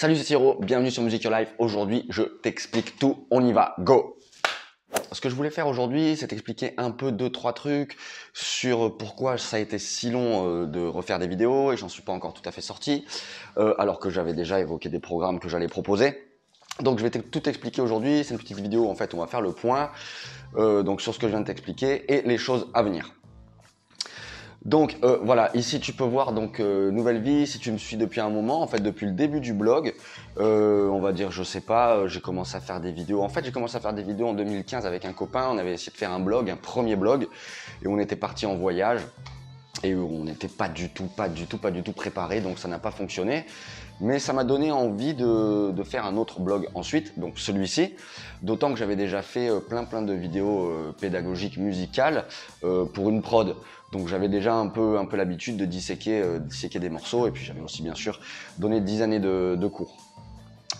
Salut, c'est Siro, bienvenue sur Music Your Life. Aujourd'hui, je t'explique tout, on y va, go ce que je voulais faire aujourd'hui, c'est t'expliquer un peu deux trois trucs sur pourquoi ça a été si long euh, de refaire des vidéos et j'en suis pas encore tout à fait sorti, euh, alors que j'avais déjà évoqué des programmes que j'allais proposer. Donc je vais tout expliquer aujourd'hui. C'est une petite vidéo en fait où on va faire le point euh, donc sur ce que je viens de t'expliquer et les choses à venir. Donc euh, voilà, ici tu peux voir donc euh, nouvelle vie. Si tu me suis depuis un moment, en fait depuis le début du blog, euh, on va dire je sais pas, j'ai commencé à faire des vidéos. En fait j'ai commencé à faire des vidéos en 2015 avec un copain. On avait essayé de faire un blog, un premier blog, et on était parti en voyage et on n'était pas du tout, pas du tout, pas du tout préparé, donc ça n'a pas fonctionné. Mais ça m'a donné envie de, faire un autre blog ensuite, donc celui-ci, d'autant que j'avais déjà fait euh, plein plein de vidéos euh, pédagogiques musicales euh, pour une prod. Donc j'avais déjà un peu, un peu l'habitude de disséquer, disséquer des morceaux, et puis j'avais aussi bien sûr donné dix années de, de cours.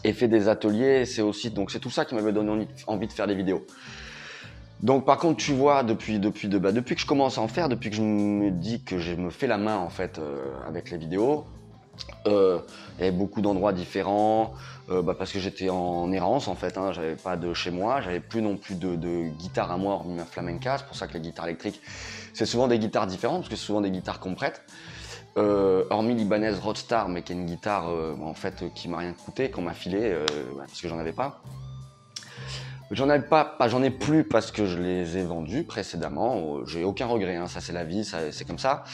Et fait des ateliers, c'est aussi, donc c'est tout ça qui m'avait donné envie de faire des vidéos. Donc par contre, tu vois, depuis, depuis, bah, depuis que je commence à en faire, depuis que je me dis que je me fais la main en fait euh, avec les vidéos, il euh, y beaucoup d'endroits différents, euh, bah, parce que j'étais en errance en fait, hein, j'avais pas de chez moi, j'avais plus non plus de, guitare à moi hormis ma flamenca, c'est pour ça que les guitares électriques, c'est souvent des guitares différentes, parce que c'est souvent des guitares qu'on prête. hormis l'Ibanaise Roadstar, mais qui est une guitare en fait qui m'a rien coûté, qu'on m'a filé parce que j'en avais pas. J'en ai pas, j'en ai plus parce que je les ai vendus précédemment. Euh, j'ai aucun regret, hein. ça c'est la vie, c'est comme ça.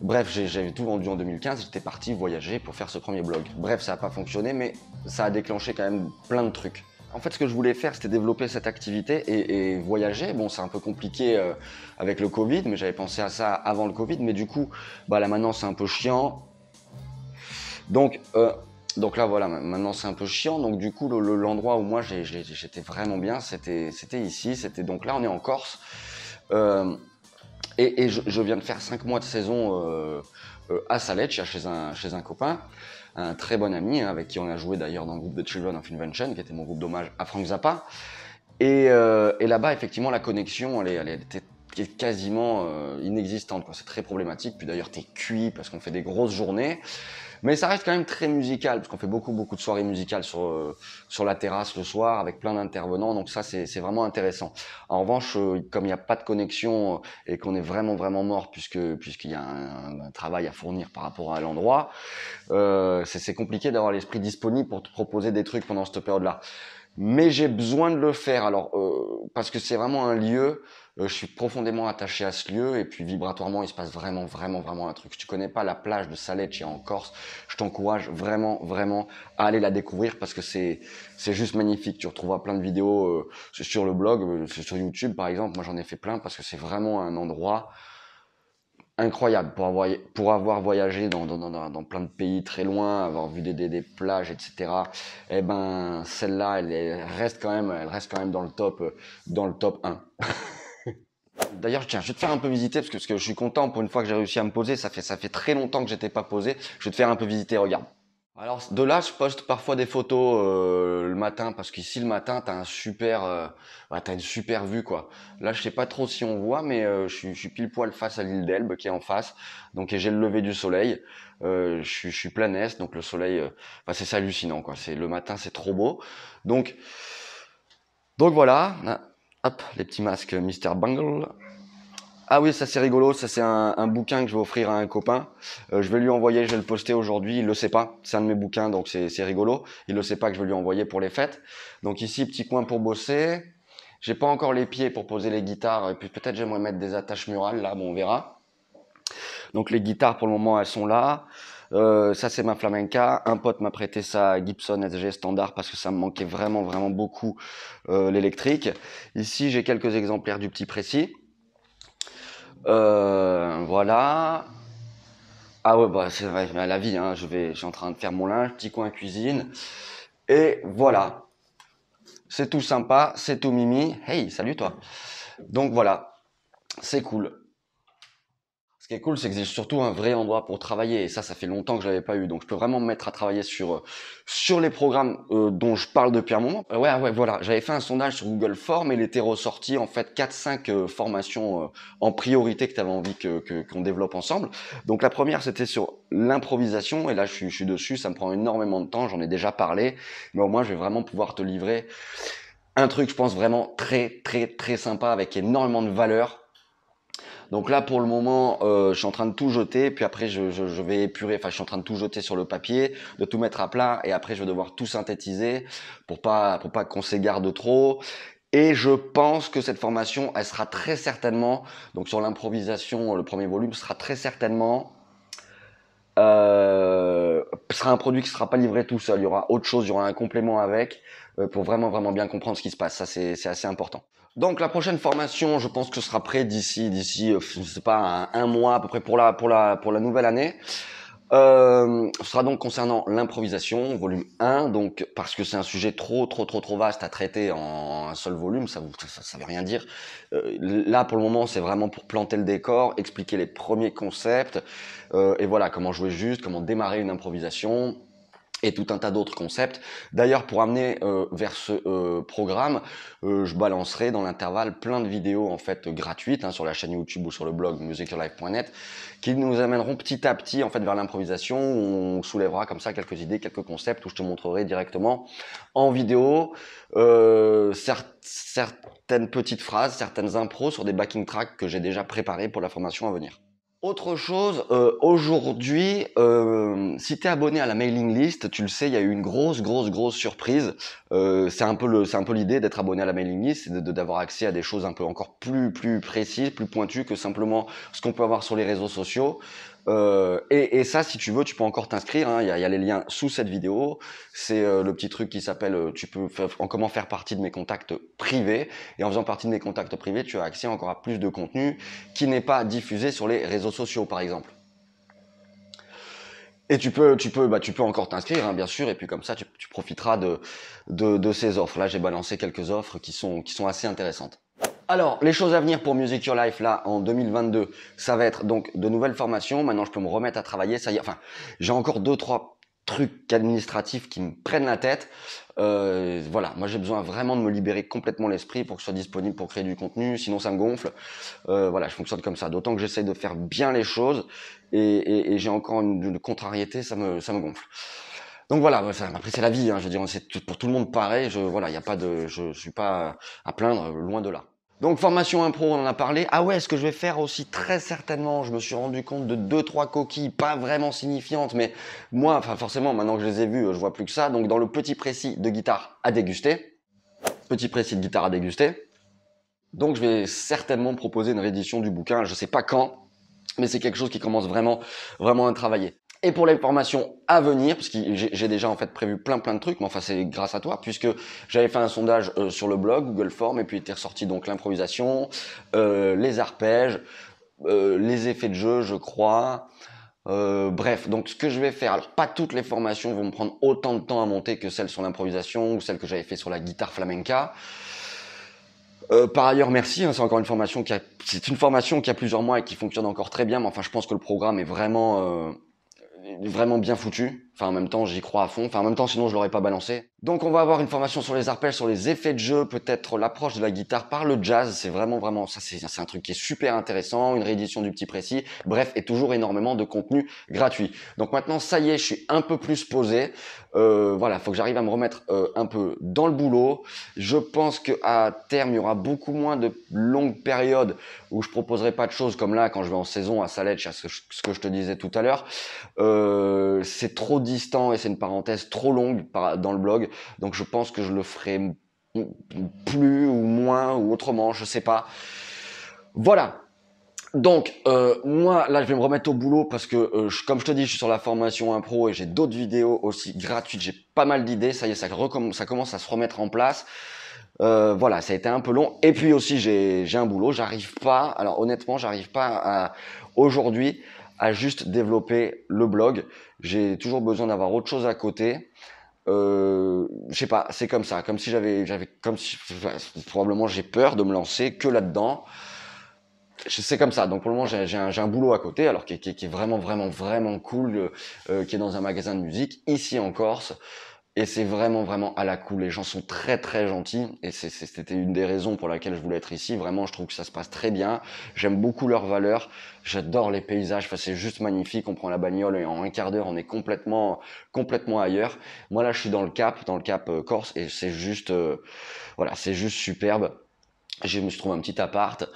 Bref, j'avais tout vendu en 2015, j'étais parti voyager pour faire ce premier blog. Bref, ça n'a pas fonctionné, mais ça a déclenché quand même plein de trucs. En fait, ce que je voulais faire, c'était développer cette activité et, voyager. Bon, c'est un peu compliqué euh, avec le Covid, mais j'avais pensé à ça avant le Covid. Mais du coup, bah, là maintenant, c'est un peu chiant. Donc, euh, donc là, voilà, maintenant c'est un peu chiant. Donc du coup, l'endroit où moi j'étais vraiment bien, c'était ici. C'était donc là, on est en Corse. Euh, et, je, viens de faire 5 mois de saison euh, euh, à salette chez un, chez un copain, un très bon ami hein, avec qui on a joué d'ailleurs dans le groupe de Children of Invention, qui était mon groupe d'hommage à Frank Zappa. Et, là-bas, effectivement, la connexion, elle, était est quasiment inexistante inexistante. C'est très problématique. Puis d'ailleurs, t'es cuit parce qu'on fait des grosses journées. Mais ça reste quand même très musical, parce qu'on fait beaucoup, beaucoup de soirées musicales sur, euh, sur la terrasse le soir, avec plein d'intervenants, donc ça, c'est vraiment intéressant. En revanche, euh, comme il n'y a pas de connexion euh, et qu'on est vraiment, vraiment mort, puisque puisqu'il y a un, travail à fournir par rapport à l'endroit, c'est compliqué d'avoir l'esprit disponible pour te proposer des trucs pendant cette période-là. Mais j'ai besoin de le faire, alors parce que c'est vraiment un lieu euh, je suis profondément attaché à ce lieu et puis vibratoirement, il se passe vraiment, vraiment, vraiment un truc. Si tu connais pas la plage de est en Corse, je t'encourage vraiment, vraiment à aller la découvrir parce que c'est c'est juste magnifique. Tu retrouveras plein de vidéos euh, sur le blog, euh, sur YouTube par exemple. Moi, j'en ai fait plein parce que c'est vraiment un endroit incroyable pour avoir, pour avoir voyagé dans, dans, dans, dans, plein de pays très loin, avoir vu des, des, plages, etc. Eh ben, celle-là, elle, reste quand même, elle reste quand même dans le top, dans le top 1. D'ailleurs, tiens, je vais te faire un peu visiter parce que, parce que, je suis content pour une fois que j'ai réussi à me poser. Ça fait, ça fait très longtemps que j'étais pas posé. Je vais te faire un peu visiter, regarde. Alors de là, je poste parfois des photos euh, le matin parce qu'ici le matin, t'as un super, euh, as une super vue quoi. Là, je sais pas trop si on voit, mais euh, je, suis, pile poil face à l'île d'Elbe qui est en face, donc et j'ai le lever du soleil. je, suis, je plein est, donc le soleil, c'est hallucinant quoi. C'est le matin, c'est trop beau. Donc, donc voilà. Hop, les petits masques Mr. Bungle. Ah oui, ça c'est rigolo, ça c'est un, bouquin que je vais offrir à un copain. Euh, je vais lui envoyer, je vais le poster aujourd'hui, il le sait pas, c'est un de mes bouquins, donc c'est rigolo. Il le sait pas que je vais lui envoyer pour les fêtes. Donc ici, petit coin pour bosser. J'ai pas encore les pieds pour poser les guitares, et puis peut-être j'aimerais mettre des attaches murales, là, bon on verra. Donc les guitares pour le moment elles sont là. Euh, ça, c'est ma flamenca. Un pote m'a prêté sa Gibson SG standard parce que ça me manquait vraiment, vraiment beaucoup euh, l'électrique. Ici, j'ai quelques exemplaires du petit précis. Euh, voilà. Ah ouais, bah, c'est vrai, la vie, hein, je, vais, je suis en train de faire mon linge, petit coin cuisine. Et voilà. C'est tout sympa, c'est tout mimi. Hey, salut toi. Donc voilà, c'est cool. Ce qui est cool, c'est que j'ai surtout un vrai endroit pour travailler. Et ça, ça fait longtemps que je l'avais pas eu. Donc, je peux vraiment me mettre à travailler sur, euh, sur les programmes euh, dont je parle depuis un moment. Euh, ouais, ouais, voilà. J'avais fait un sondage sur Google Form et il était ressorti, en fait, 4-5 formations en priorité que tu avais envie qu'on que, qu'on développe ensemble. Donc, la première, c'était sur l'improvisation. Et là, je suis, je suis dessus. Ça me prend énormément de temps. J'en ai déjà parlé. Mais au moins, je vais vraiment pouvoir te livrer un truc, je pense, vraiment très, très, très sympa avec énormément de valeur donc là, pour le moment, euh, je suis en train de tout jeter, puis après, je, je, vais épurer, enfin, je suis en train de tout jeter sur le papier, de tout mettre à plat, et après, je vais devoir tout synthétiser pour pas, pour pas qu'on s'égarde trop. Et je pense que cette formation, elle sera très certainement, donc sur l'improvisation, le premier volume sera très certainement euh, sera un produit qui sera pas livré tout seul. Il y aura autre chose, il y aura un complément avec euh, pour vraiment vraiment bien comprendre ce qui se passe. Ça c'est assez important. Donc la prochaine formation, je pense que ce sera prêt d'ici d'ici euh, je sais pas un, un, mois à peu près pour la pour la pour la nouvelle année. Euh, ce sera donc concernant l'improvisation, volume 1, donc parce que c'est un sujet trop trop trop trop vaste à traiter en un seul volume, ça vous ça, ça veut rien dire. Euh, là pour le moment c'est vraiment pour planter le décor, expliquer les premiers concepts euh, et voilà comment jouer juste, comment démarrer une improvisation, et tout un tas d'autres concepts. D'ailleurs, pour amener euh, vers ce euh, programme, euh, je balancerai dans l'intervalle plein de vidéos en fait gratuites hein, sur la chaîne YouTube ou sur le blog musicalife.net qui nous amèneront petit à petit en fait vers l'improvisation. On soulèvera comme ça quelques idées, quelques concepts où je te montrerai directement en vidéo certaines petites phrases, certaines impros sur des backing tracks que j'ai déjà préparés pour la formation à venir. Autre chose, euh, aujourd'hui, euh, si tu es abonné à la mailing list, tu le sais, il y a eu une grosse, grosse, grosse surprise. Euh, c'est un peu le, c'est un peu l'idée d'être abonné à la mailing list, c'est d'avoir accès à des choses un peu encore plus, plus précises, plus pointues que simplement ce qu'on peut avoir sur les réseaux sociaux. Euh, et, ça, si tu veux, tu peux encore t'inscrire. Hein. Il y, a les liens sous cette vidéo. C'est euh, le petit truc qui s'appelle euh, "Tu peux en comment faire partie de mes contacts privés". Et en faisant partie de mes contacts privés, tu as accès encore à plus de contenu qui n'est pas diffusé sur les réseaux sociaux, par exemple. Et tu peux, tu peux, bah, tu peux encore t'inscrire, hein, bien sûr. Et puis comme ça, tu, profiteras de, de, de ces offres. Là, j'ai balancé quelques offres qui sont, qui sont assez intéressantes. Alors, les choses à venir pour Music Your Life, là, en 2022, ça va être donc de nouvelles formations. Maintenant, je peux me remettre à travailler. Ça y enfin, j'ai encore deux, trois trucs administratifs qui me prennent la tête. Euh, voilà, moi j'ai besoin vraiment de me libérer complètement l'esprit pour que je sois disponible pour créer du contenu, sinon ça me gonfle. Euh, voilà, je fonctionne comme ça. D'autant que j'essaie de faire bien les choses et, j'ai encore une, contrariété, ça me, ça me gonfle. Donc voilà, après c'est la vie, hein. je veux dire, c'est pour tout le monde pareil, je, voilà, il n'y a pas de, je suis pas à plaindre, loin de là. Donc formation impro, on en a parlé. Ah ouais, ce que je vais faire aussi très certainement, je me suis rendu compte de deux trois coquilles pas vraiment signifiantes, mais moi, enfin forcément, maintenant que je les ai vues, je vois plus que ça. Donc dans le petit précis de guitare à déguster, petit précis de guitare à déguster. Donc je vais certainement proposer une réédition du bouquin. Je sais pas quand, mais c'est quelque chose qui commence vraiment, vraiment à travailler et pour les formations à venir, parce que j'ai déjà en fait prévu plein plein de trucs, mais enfin c'est grâce à toi, puisque j'avais fait un sondage euh, sur le blog Google Form, et puis était ressorti donc l'improvisation, euh, les arpèges, euh, les effets de jeu, je crois. bref, donc ce que je vais faire, alors pas toutes les formations vont me prendre autant de temps à monter que celles sur l'improvisation ou celles que j'avais fait sur la guitare flamenca. par ailleurs, merci. Hein, c'est encore une formation qui a, c'est une formation qui a plusieurs mois et qui fonctionne encore très bien. Mais enfin, je pense que le programme est vraiment euh, vraiment bien foutu. Enfin, en même temps, j'y crois à fond. Enfin, en même temps, sinon, je l'aurais pas balancé. Donc, on va avoir une formation sur les arpèges, sur les effets de jeu, peut-être l'approche de la guitare par le jazz. C'est vraiment, vraiment, ça, c'est un truc qui est super intéressant. Une réédition du petit précis. Bref, et toujours énormément de contenu gratuit. Donc maintenant, ça y est, je suis un peu plus posé. Euh, voilà, faut que j'arrive à me remettre euh, un peu dans le boulot. Je pense que à terme, il y aura beaucoup moins de longues périodes où je proposerai pas de choses comme là, quand je vais en saison à Salèche, ce que je te disais tout à l'heure. Euh, c'est trop distant et c'est une parenthèse trop longue dans le blog. Donc je pense que je le ferai plus ou moins ou autrement, je sais pas. Voilà. Donc euh, moi là je vais me remettre au boulot parce que euh, comme je te dis je suis sur la formation impro et j'ai d'autres vidéos aussi gratuites, j'ai pas mal d'idées, ça y est ça, commence à se remettre en place. Euh, voilà, ça a été un peu long. Et puis aussi, j'ai un boulot. J'arrive pas. Alors honnêtement, j'arrive pas à aujourd'hui à juste développer le blog. J'ai toujours besoin d'avoir autre chose à côté. Euh, je sais pas, c'est comme ça, comme si j'avais, j'avais, comme si probablement j'ai peur de me lancer que là-dedans. C'est comme ça. Donc pour le moment, j'ai, un, boulot à côté, alors qui, est vraiment, vraiment, vraiment cool, euh, qui est dans un magasin de musique ici en Corse. Et c'est vraiment, vraiment à la cool. Les gens sont très, très gentils. Et c'était une des raisons pour laquelle je voulais être ici. Vraiment, je trouve que ça se passe très bien. J'aime beaucoup leurs valeurs. J'adore les paysages. Enfin, c'est juste magnifique. On prend la bagnole et en un quart d'heure, on est complètement, complètement ailleurs. Moi, là, je suis dans le Cap, dans le Cap euh, Corse. Et c'est juste, euh, voilà, c'est juste superbe. Je me suis trouvé un petit appart.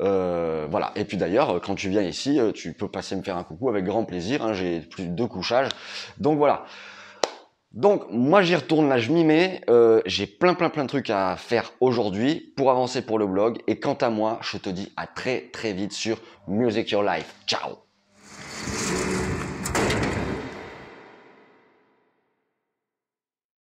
Euh, voilà. Et puis d'ailleurs, euh, quand tu viens ici, tu peux passer me faire un coucou avec grand plaisir. Hein. J'ai plus de deux couchages. Donc voilà. Donc moi j'y retourne là, je m'y mets, euh, j'ai plein plein plein de trucs à faire aujourd'hui pour avancer pour le blog et quant à moi je te dis à très très vite sur Music Your Life. Ciao